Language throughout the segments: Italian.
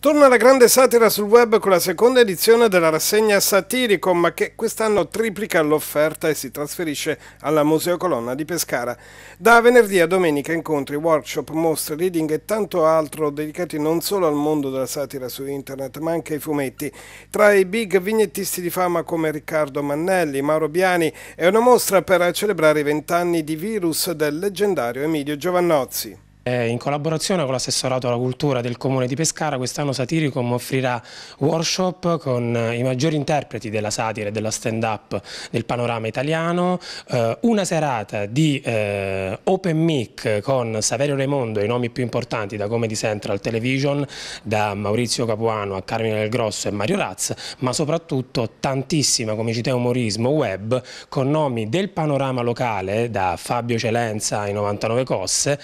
Torna la grande satira sul web con la seconda edizione della rassegna Satiricom che quest'anno triplica l'offerta e si trasferisce alla Museo Colonna di Pescara. Da venerdì a domenica incontri, workshop, mostre, reading e tanto altro dedicati non solo al mondo della satira su internet ma anche ai fumetti. Tra i big vignettisti di fama come Riccardo Mannelli, Mauro Biani è una mostra per celebrare i vent'anni di virus del leggendario Emilio Giovannozzi. Eh, in collaborazione con l'assessorato alla cultura del comune di Pescara, quest'anno Satiricom offrirà workshop con eh, i maggiori interpreti della satira e della stand-up del panorama italiano, eh, una serata di open mic con Saverio Raimondo, e i nomi più importanti da Comedy Central Television, da Maurizio Capuano a Carmine Del Grosso e Mario Raz, ma soprattutto tantissima comicità e umorismo web con nomi del panorama locale, da Fabio Celenza ai 99 Cosse,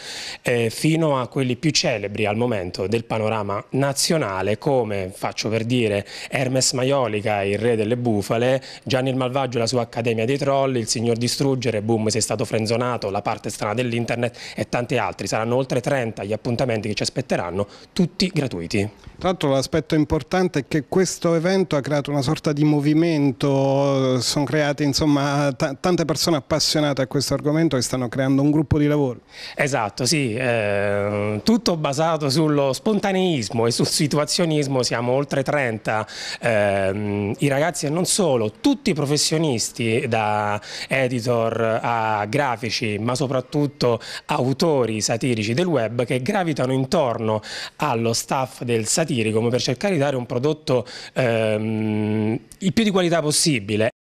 fino a quelli più celebri al momento del panorama nazionale come, faccio per dire, Hermes Maiolica, il re delle bufale, Gianni il Malvagio e la sua Accademia dei Troll, il Signor Distruggere, Boom sei stato frenzonato, la parte strana dell'internet e tanti altri. Saranno oltre 30 gli appuntamenti che ci aspetteranno, tutti gratuiti. Tra l'altro l'aspetto importante è che questo evento ha creato una sorta di movimento, sono create insomma tante persone appassionate a questo argomento che stanno creando un gruppo di lavoro. Esatto, sì, eh, Ehm, tutto basato sullo spontaneismo e sul situazionismo, siamo oltre 30 eh, i ragazzi e non solo, tutti professionisti da editor a grafici ma soprattutto autori satirici del web che gravitano intorno allo staff del Satiricum per cercare di dare un prodotto ehm, il più di qualità possibile.